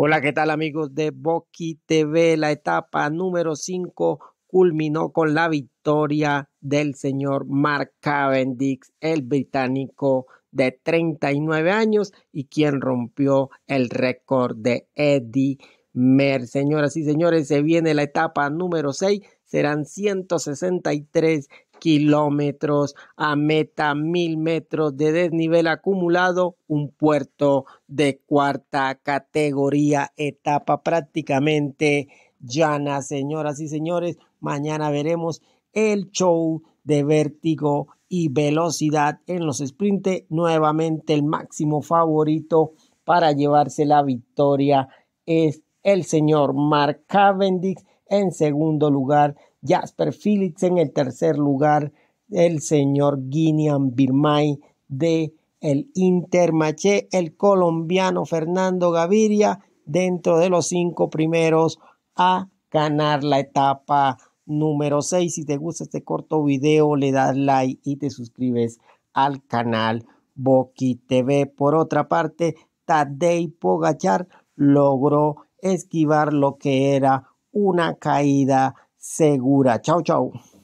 Hola, ¿qué tal amigos de Boqui TV? La etapa número 5 culminó con la victoria del señor Mark Cavendish, el británico de 39 años y quien rompió el récord de Eddie Mer. Señoras y señores, se viene la etapa número 6. Serán 163 kilómetros a meta, mil metros de desnivel acumulado, un puerto de cuarta categoría, etapa prácticamente llana, señoras y señores. Mañana veremos el show de vértigo y velocidad en los sprints, nuevamente el máximo favorito para llevarse la victoria es el señor Mark Cavendish en segundo lugar Jasper Phillips en el tercer lugar, el señor Guinean Birmay de el Intermaché, el colombiano Fernando Gaviria dentro de los cinco primeros a ganar la etapa número 6. Si te gusta este corto video, le das like y te suscribes al canal Boqui TV. Por otra parte, Tadej Pogachar logró esquivar lo que era una caída segura. Chao, chao.